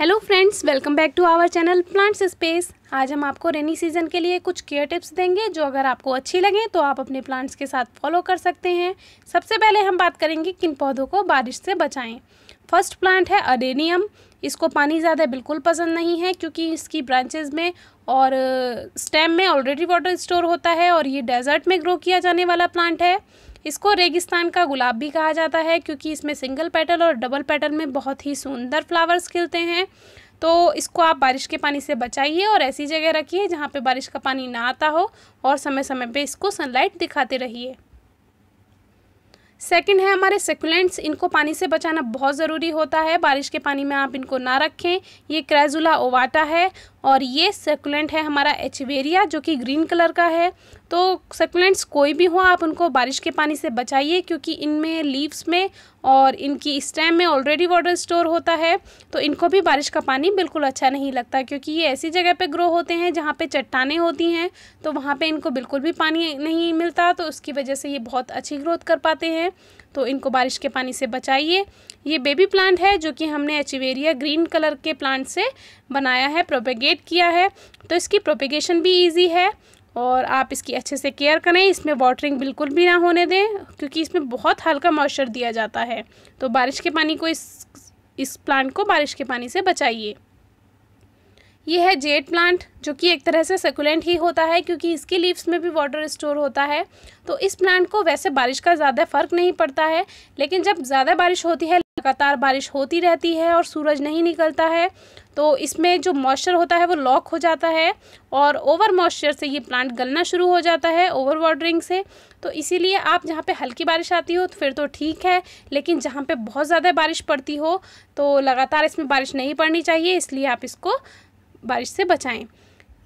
hello friends welcome back to our channel plants space आज हम आपको रेनी सीजन के लिए कुछ केयर टिप्स देंगे जो अगर आपको अच्छी लगे तो आप अपने प्लांट्स के साथ फॉलो कर सकते हैं सबसे पहले हम बात करेंगे किन पौधों को बारिश से बचाएं फर्स्ट प्लांट है अडेनियम इसको पानी ज़्यादा बिल्कुल पसंद नहीं है क्योंकि इसकी ब्रांचेज़ में और स्टेम uh, में ऑलरेडी वाटर स्टोर होता है और ये डेजर्ट में ग्रो किया जाने वाला प्लांट है इसको रेगिस्तान का गुलाब भी कहा जाता है क्योंकि इसमें सिंगल पेटल और डबल पेटल में बहुत ही सुंदर फ्लावर्स खिलते हैं तो इसको आप बारिश के पानी से बचाइए और ऐसी जगह रखिए जहाँ पे बारिश का पानी ना आता हो और समय समय पे इसको सनलाइट दिखाते रहिए सेकंड है हमारे सेकुलेंट्स इनको पानी से बचाना बहुत ज़रूरी होता है बारिश के पानी में आप इनको ना रखें ये क्रेजुला ओवाटा है और ये सेकुलेंट है हमारा एचवेरिया जो कि ग्रीन कलर का है तो सेकुलेंट्स कोई भी हो आप उनको बारिश के पानी से बचाइए क्योंकि इनमें लीव्स में और इनकी स्टेम में ऑलरेडी वाटर स्टोर होता है तो इनको भी बारिश का पानी बिल्कुल अच्छा नहीं लगता क्योंकि ये ऐसी जगह पे ग्रो होते हैं जहाँ पे चट्टाने होती हैं तो वहाँ पे इनको बिल्कुल भी पानी नहीं मिलता तो उसकी वजह से ये बहुत अच्छी ग्रोथ कर पाते हैं तो इनको बारिश के पानी से बचाइए ये बेबी प्लांट है जो कि हमने एचिवेरिया ग्रीन कलर के प्लांट से बनाया है प्रोपेगेट किया है तो इसकी प्रोपेगेशन भी ईजी है और आप इसकी अच्छे से केयर करें इसमें वाटरिंग बिल्कुल भी ना होने दें क्योंकि इसमें बहुत हल्का मॉइस्चर दिया जाता है तो बारिश के पानी को इस इस प्लांट को बारिश के पानी से बचाइए ये है जेट प्लांट जो कि एक तरह से सकुलेंट ही होता है क्योंकि इसके लीव्स में भी वाटर स्टोर होता है तो इस प्लांट को वैसे बारिश का ज़्यादा फ़र्क नहीं पड़ता है लेकिन जब ज़्यादा बारिश होती है लगातार बारिश होती रहती है और सूरज नहीं निकलता है तो इसमें जो मॉइस्चर होता है वो लॉक हो जाता है और ओवर मॉइस्चर से ये प्लांट गलना शुरू हो जाता है ओवर वाटरिंग से तो इसीलिए आप जहाँ पे हल्की बारिश आती हो तो फिर तो ठीक है लेकिन जहाँ पे बहुत ज़्यादा बारिश पड़ती हो तो लगातार इसमें बारिश नहीं पड़नी चाहिए इसलिए आप इसको बारिश से बचाएं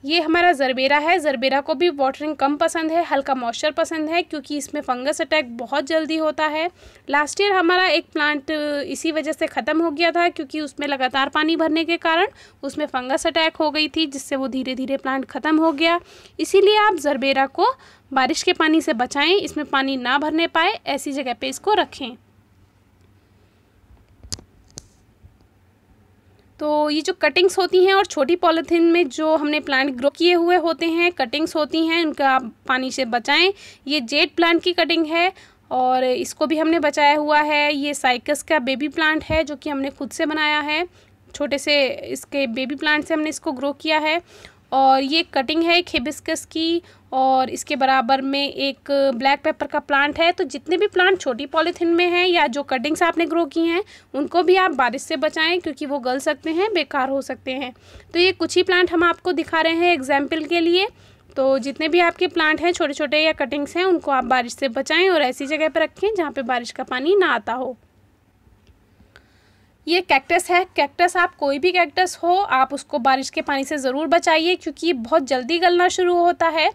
ये हमारा जरबेरा है जरबेरा को भी वाटरिंग कम पसंद है हल्का मॉइस्चर पसंद है क्योंकि इसमें फंगस अटैक बहुत जल्दी होता है लास्ट ईयर हमारा एक प्लांट इसी वजह से ख़त्म हो गया था क्योंकि उसमें लगातार पानी भरने के कारण उसमें फंगस अटैक हो गई थी जिससे वो धीरे धीरे प्लांट ख़त्म हो गया इसीलिए आप जरबेरा को बारिश के पानी से बचाएँ इसमें पानी ना भरने पाए ऐसी जगह पर इसको रखें तो ये जो कटिंग्स होती हैं और छोटी पॉलीथीन में जो हमने प्लांट ग्रो किए हुए होते हैं कटिंग्स होती हैं उनका आप पानी से बचाएं ये जेट प्लांट की कटिंग है और इसको भी हमने बचाया हुआ है ये साइकस का बेबी प्लांट है जो कि हमने खुद से बनाया है छोटे से इसके बेबी प्लांट से हमने इसको ग्रो किया है और ये कटिंग है एक हिबिस्कस की और इसके बराबर में एक ब्लैक पेपर का प्लांट है तो जितने भी प्लांट छोटी पॉलीथीन में हैं या जो कटिंग्स आपने ग्रो की हैं उनको भी आप बारिश से बचाएं क्योंकि वो गल सकते हैं बेकार हो सकते हैं तो ये कुछ ही प्लांट हम आपको दिखा रहे हैं एग्जाम्पल के लिए तो जितने भी आपके प्लांट हैं छोटे छोटे या कटिंग्स हैं उनको आप बारिश से बचाएँ और ऐसी जगह पर रखें जहाँ पर बारिश का पानी ना आता हो ये कैक्टस है कैक्टस आप कोई भी कैक्टस हो आप उसको बारिश के पानी से ज़रूर बचाइए क्योंकि ये बहुत जल्दी गलना शुरू होता है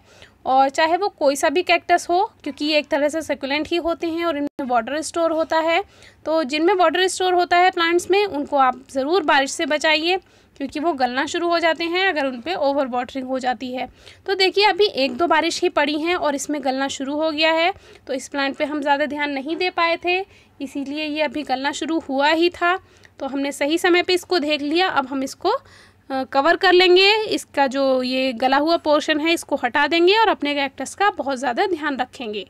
और चाहे वो कोई सा भी कैक्टस हो क्योंकि ये एक तरह से सर्कुलेंट ही होते हैं और इनमें वाटर स्टोर होता है तो जिनमें वाटर स्टोर होता है प्लांट्स में उनको आप ज़रूर बारिश से बचाइए क्योंकि वो गलना शुरू हो जाते हैं अगर उन पर ओवर वाटरिंग हो जाती है तो देखिए अभी एक दो बारिश ही पड़ी हैं और इसमें गलना शुरू हो गया है तो इस प्लांट पे हम ज़्यादा ध्यान नहीं दे पाए थे इसीलिए ये अभी गलना शुरू हुआ ही था तो हमने सही समय पे इसको देख लिया अब हम इसको कवर कर लेंगे इसका जो ये गला हुआ पोर्शन है इसको हटा देंगे और अपने कैक्टस का बहुत ज़्यादा ध्यान रखेंगे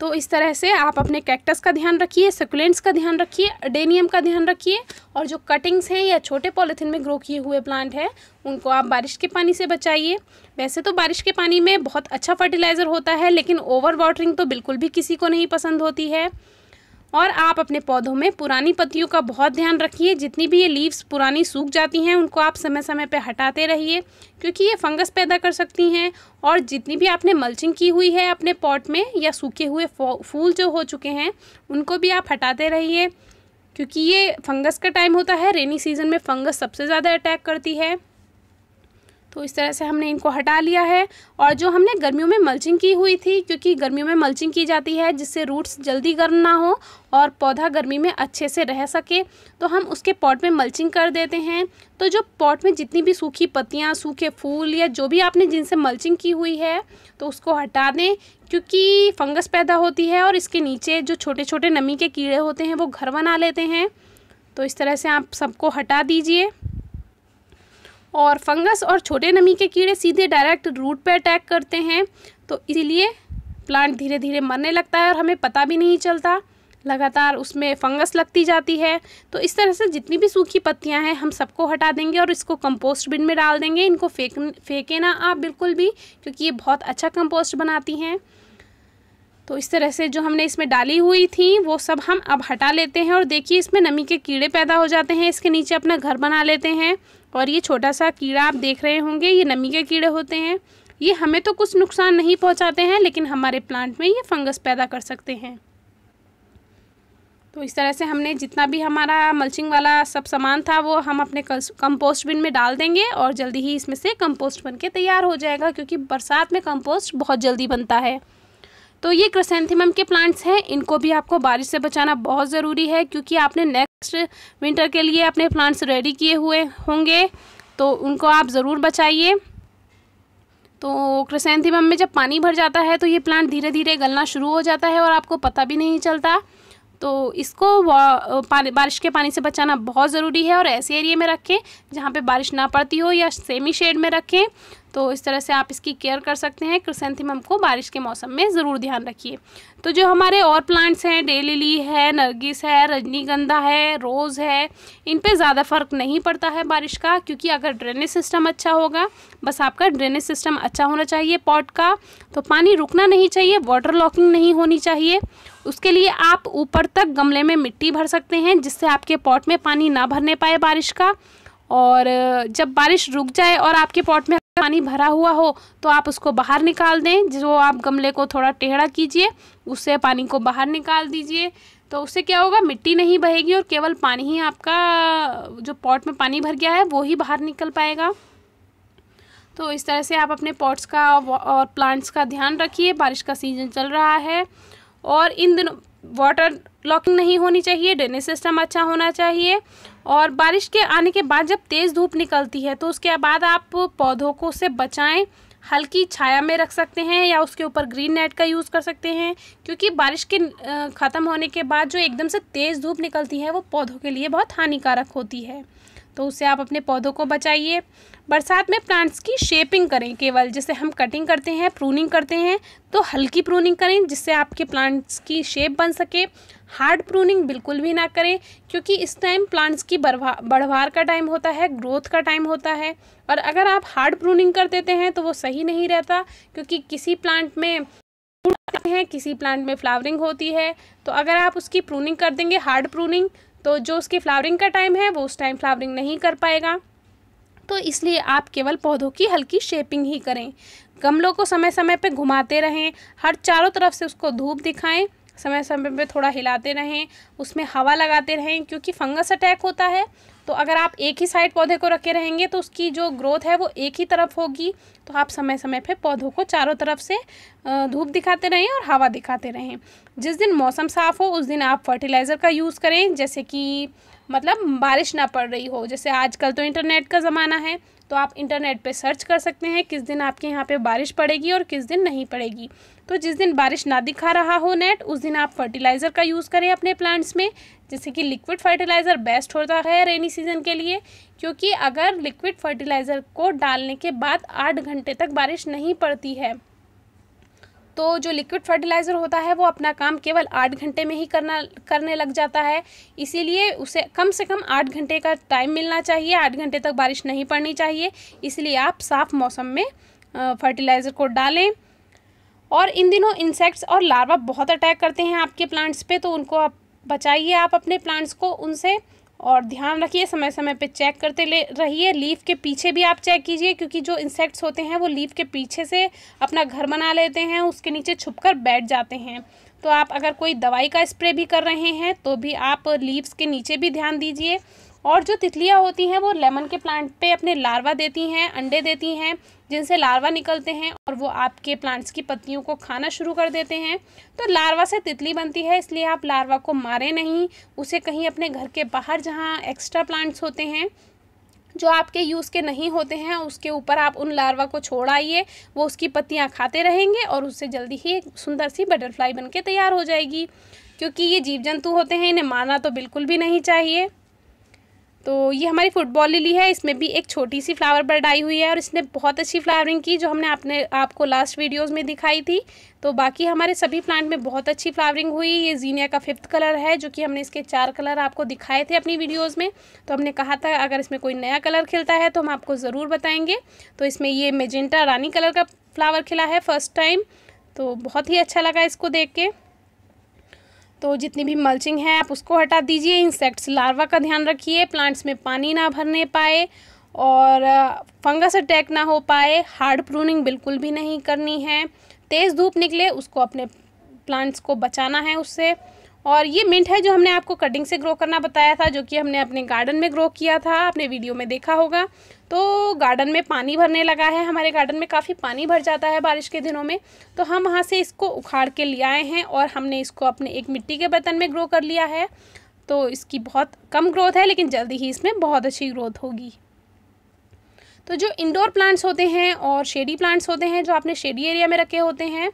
तो इस तरह से आप अपने कैक्टस का ध्यान रखिए सकुलेंट्स का ध्यान रखिए अडेनियम का ध्यान रखिए और जो कटिंग्स हैं या छोटे पॉलीथिन में ग्रो किए हुए प्लांट हैं उनको आप बारिश के पानी से बचाइए वैसे तो बारिश के पानी में बहुत अच्छा फर्टिलाइज़र होता है लेकिन ओवर वाटरिंग तो बिल्कुल भी किसी को नहीं पसंद होती है और आप अपने पौधों में पुरानी पत्तियों का बहुत ध्यान रखिए जितनी भी ये लीव्स पुरानी सूख जाती हैं उनको आप समय समय पर हटाते रहिए क्योंकि ये फंगस पैदा कर सकती हैं और जितनी भी आपने मल्चिंग की हुई है अपने पॉट में या सूखे हुए फूल जो हो चुके हैं उनको भी आप हटाते रहिए क्योंकि ये फंगस का टाइम होता है रेनी सीज़न में फंगस सबसे ज़्यादा अटैक करती है तो इस तरह से हमने इनको हटा लिया है और जो हमने गर्मियों में मल्चिंग की हुई थी क्योंकि गर्मियों में मल्चिंग की जाती है जिससे रूट्स जल्दी गर्म ना हो और पौधा गर्मी में अच्छे से रह सके तो हम उसके पॉट में मल्चिंग कर देते हैं तो जो पॉट में जितनी भी सूखी पत्तियाँ सूखे फूल या जो भी आपने जिनसे मल्चिंग की हुई है तो उसको हटा दें क्योंकि फंगस पैदा होती है और इसके नीचे जो छोटे छोटे नमी के कीड़े होते हैं वो घर बना लेते हैं तो इस तरह से आप सबको हटा दीजिए और फंगस और छोटे नमी के कीड़े सीधे डायरेक्ट रूट पे अटैक करते हैं तो इसीलिए प्लांट धीरे धीरे मरने लगता है और हमें पता भी नहीं चलता लगातार उसमें फंगस लगती जाती है तो इस तरह से जितनी भी सूखी पत्तियां हैं हम सबको हटा देंगे और इसको कंपोस्ट बिन में डाल देंगे इनको फेंक फेंके ना आप बिल्कुल भी क्योंकि ये बहुत अच्छा कंपोस्ट बनाती हैं तो इस तरह से जो हमने इसमें डाली हुई थी वो सब हम अब हटा लेते हैं और देखिए इसमें नमी के कीड़े पैदा हो जाते हैं इसके नीचे अपना घर बना लेते हैं और ये छोटा सा कीड़ा आप देख रहे होंगे ये नमी के कीड़े होते हैं ये हमें तो कुछ नुकसान नहीं पहुंचाते हैं लेकिन हमारे प्लांट में ये फंगस पैदा कर सकते हैं तो इस तरह से हमने जितना भी हमारा मल्चिंग वाला सब सामान था वो हम अपने कंपोस्ट बिन में डाल देंगे और जल्दी ही इसमें से कंपोस्ट बन के तैयार हो जाएगा क्योंकि बरसात में कंपोस्ट बहुत जल्दी बनता है तो ये क्रसेंथिमम के प्लांट्स हैं इनको भी आपको बारिश से बचाना बहुत ज़रूरी है क्योंकि आपने नेक्स्ट नेक्स्ट विंटर के लिए अपने प्लांट्स रेडी किए हुए होंगे तो उनको आप ज़रूर बचाइए तो बम में जब पानी भर जाता है तो ये प्लांट धीरे धीरे गलना शुरू हो जाता है और आपको पता भी नहीं चलता तो इसको बारिश के पानी से बचाना बहुत ज़रूरी है और ऐसे एरिए में रखें जहाँ पे बारिश ना पड़ती हो या सेमी शेड में रखें तो इस तरह से आप इसकी केयर कर सकते हैं क्रिसेंथिमम को बारिश के मौसम में ज़रूर ध्यान रखिए तो जो हमारे और प्लांट्स हैं डेलीली है नरगिस है रजनीगंधा है रोज़ है इन पर ज़्यादा फ़र्क नहीं पड़ता है बारिश का क्योंकि अगर ड्रेनेज सिस्टम अच्छा होगा बस आपका ड्रेनेज सिस्टम अच्छा होना चाहिए पॉट का तो पानी रुकना नहीं चाहिए वाटर लॉकिंग नहीं होनी चाहिए उसके लिए आप ऊपर तक गमले में मिट्टी भर सकते हैं जिससे आपके पॉट में पानी ना भरने पाए बारिश का और जब बारिश रुक जाए और आपके पॉट में पानी भरा हुआ हो तो आप उसको बाहर निकाल दें जो आप गमले को थोड़ा टेढ़ा कीजिए उससे पानी को बाहर निकाल दीजिए तो उससे क्या होगा मिट्टी नहीं बहेगी और केवल पानी ही आपका जो पॉट में पानी भर गया है वो ही बाहर निकल पाएगा तो इस तरह से आप अपने पॉट्स का और प्लांट्स का ध्यान रखिए बारिश का सीजन चल रहा है और इन दिनों वाटर लॉकिंग नहीं होनी चाहिए ड्रेनेज सिस्टम अच्छा होना चाहिए और बारिश के आने के बाद जब तेज़ धूप निकलती है तो उसके बाद आप पौधों को से बचाएं हल्की छाया में रख सकते हैं या उसके ऊपर ग्रीन नेट का यूज़ कर सकते हैं क्योंकि बारिश के ख़त्म होने के बाद जो एकदम से तेज़ धूप निकलती है वो पौधों के लिए बहुत हानिकारक होती है तो उससे आप अपने पौधों को बचाइए बरसात में प्लांट्स की शेपिंग करें केवल जैसे हम कटिंग करते हैं प्रूनिंग करते हैं तो हल्की प्रूनिंग करें जिससे आपके प्लांट्स की शेप बन सके हार्ड प्रूनिंग बिल्कुल भी ना करें क्योंकि इस टाइम प्लांट्स की बढ़वा बढ़वार का टाइम होता है ग्रोथ का टाइम होता है और अगर आप हार्ड प्रूनिंग कर देते हैं तो वो सही नहीं रहता क्योंकि किसी प्लांट में हैं किसी प्लांट में फ्लावरिंग होती है तो अगर आप उसकी प्रूनिंग कर देंगे हार्ड प्रूनिंग तो जो उसकी फ्लावरिंग का टाइम है वो उस टाइम फ्लावरिंग नहीं कर पाएगा तो इसलिए आप केवल पौधों की हल्की शेपिंग ही करें गमलों को समय समय पर घुमाते रहें हर चारों तरफ से उसको धूप दिखाएं समय समय पे थोड़ा हिलाते रहें उसमें हवा लगाते रहें क्योंकि फंगस अटैक होता है तो अगर आप एक ही साइड पौधे को रखे रहेंगे तो उसकी जो ग्रोथ है वो एक ही तरफ होगी तो आप समय समय पे पौधों को चारों तरफ से धूप दिखाते रहें और हवा दिखाते रहें जिस दिन मौसम साफ़ हो उस दिन आप फर्टिलाइज़र का यूज़ करें जैसे कि मतलब बारिश ना पड़ रही हो जैसे आजकल तो इंटरनेट का ज़माना है तो आप इंटरनेट पे सर्च कर सकते हैं किस दिन आपके यहाँ पे बारिश पड़ेगी और किस दिन नहीं पड़ेगी तो जिस दिन बारिश ना दिखा रहा हो नेट उस दिन आप फर्टिलाइज़र का यूज़ करें अपने प्लांट्स में जैसे कि लिक्विड फर्टिलाइज़र बेस्ट होता है रेनी सीजन के लिए क्योंकि अगर लिक्विड फर्टिलाइज़र को डालने के बाद आठ घंटे तक बारिश नहीं पड़ती है तो जो लिक्विड फर्टिलाइज़र होता है वो अपना काम केवल आठ घंटे में ही करना करने लग जाता है इसीलिए उसे कम से कम आठ घंटे का टाइम मिलना चाहिए आठ घंटे तक बारिश नहीं पड़नी चाहिए इसलिए आप साफ़ मौसम में फर्टिलाइज़र को डालें और इन दिनों इंसेक्ट्स और लार्वा बहुत अटैक करते हैं आपके प्लांट्स पे तो उनको आप बचाइए आप अपने प्लांट्स को उनसे और ध्यान रखिए समय समय पे चेक करते रहिए लीफ के पीछे भी आप चेक कीजिए क्योंकि जो इंसेक्ट्स होते हैं वो लीफ के पीछे से अपना घर बना लेते हैं उसके नीचे छुपकर बैठ जाते हैं तो आप अगर कोई दवाई का स्प्रे भी कर रहे हैं तो भी आप लीव्स के नीचे भी ध्यान दीजिए और जो तितलियाँ होती हैं वो लेमन के प्लांट पे अपने लार्वा देती हैं अंडे देती हैं जिनसे लार्वा निकलते हैं और वो आपके प्लांट्स की पत्तियों को खाना शुरू कर देते हैं तो लार्वा से तितली बनती है इसलिए आप लार्वा को मारें नहीं उसे कहीं अपने घर के बाहर जहाँ एक्स्ट्रा प्लांट्स होते हैं जो आपके यूज़ के नहीं होते हैं उसके ऊपर आप उन लार्वा को छोड़ आइए वो उसकी पत्तियाँ खाते रहेंगे और उससे जल्दी ही एक सुंदर सी बटरफ्लाई बन के तैयार हो जाएगी क्योंकि ये जीव जंतु होते हैं इन्हें मारना तो बिल्कुल भी नहीं चाहिए तो ये हमारी फुटबॉल लिली है इसमें भी एक छोटी सी फ्लावर बर्ड आई हुई है और इसने बहुत अच्छी फ्लावरिंग की जो हमने आपने आपको लास्ट वीडियोस में दिखाई थी तो बाकी हमारे सभी प्लांट में बहुत अच्छी फ्लावरिंग हुई ये जीनिया का फिफ्थ कलर है जो कि हमने इसके चार कलर आपको दिखाए थे अपनी वीडियोस में तो हमने कहा था अगर इसमें कोई नया कलर खिलता है तो हम आपको ज़रूर बताएंगे तो इसमें ये मेजेंटा रानी कलर का फ्लावर खिला है फर्स्ट टाइम तो बहुत ही अच्छा लगा इसको देख के तो जितनी भी मल्चिंग है आप उसको हटा दीजिए इंसेक्ट्स लार्वा का ध्यान रखिए प्लांट्स में पानी ना भरने पाए और फंगस अटैक ना हो पाए हार्ड प्रूनिंग बिल्कुल भी नहीं करनी है तेज़ धूप निकले उसको अपने प्लांट्स को बचाना है उससे और ये मिंट है जो हमने आपको कटिंग से ग्रो करना बताया था जो कि हमने अपने गार्डन में ग्रो किया था आपने वीडियो में देखा होगा तो गार्डन में पानी भरने लगा है हमारे गार्डन में काफ़ी पानी भर जाता है बारिश के दिनों में तो हम वहाँ से इसको उखाड़ के ले आए हैं और हमने इसको अपने एक मिट्टी के बर्तन में ग्रो कर लिया है तो इसकी बहुत कम ग्रोथ है लेकिन जल्दी ही इसमें बहुत अच्छी ग्रोथ होगी तो जो इंडोर प्लांट्स होते हैं और शेडी प्लांट्स होते हैं जो आपने शेडी एरिया में रखे होते हैं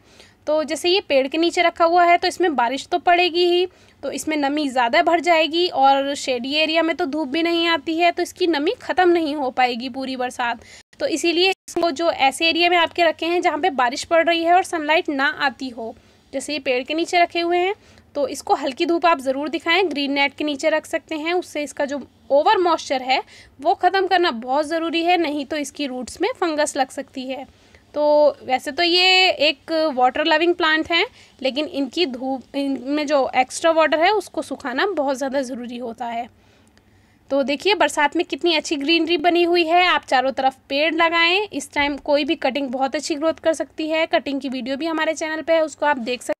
तो जैसे ये पेड़ के नीचे रखा हुआ है तो इसमें बारिश तो पड़ेगी ही तो इसमें नमी ज़्यादा भर जाएगी और शेडी एरिया में तो धूप भी नहीं आती है तो इसकी नमी ख़त्म नहीं हो पाएगी पूरी बरसात तो इसीलिए इसको जो ऐसे एरिया में आपके रखे हैं जहाँ पे बारिश पड़ रही है और सनलाइट ना आती हो जैसे ये पेड़ के नीचे रखे हुए हैं तो इसको हल्की धूप आप ज़रूर दिखाएं ग्रीन नेट के नीचे रख सकते हैं उससे इसका जो ओवर मॉइस्चर है वो ख़त्म करना बहुत ज़रूरी है नहीं तो इसकी रूट्स में फंगस लग सकती है तो वैसे तो ये एक वाटर लविंग प्लांट हैं लेकिन इनकी धूप इनमें जो एक्स्ट्रा वाटर है उसको सुखाना बहुत ज़्यादा ज़रूरी होता है तो देखिए बरसात में कितनी अच्छी ग्रीनरी बनी हुई है आप चारों तरफ पेड़ लगाएं इस टाइम कोई भी कटिंग बहुत अच्छी ग्रोथ कर सकती है कटिंग की वीडियो भी हमारे चैनल पे है उसको आप देख सक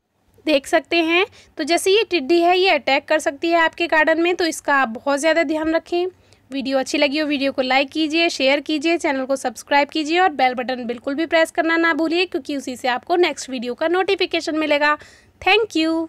देख सकते हैं तो जैसे ये टिड्डी है ये अटैक कर सकती है आपके गार्डन में तो इसका आप बहुत ज़्यादा ध्यान रखें वीडियो अच्छी लगी हो वीडियो को लाइक कीजिए शेयर कीजिए चैनल को सब्सक्राइब कीजिए और बेल बटन बिल्कुल भी प्रेस करना ना भूलिए क्योंकि उसी से आपको नेक्स्ट वीडियो का नोटिफिकेशन मिलेगा थैंक यू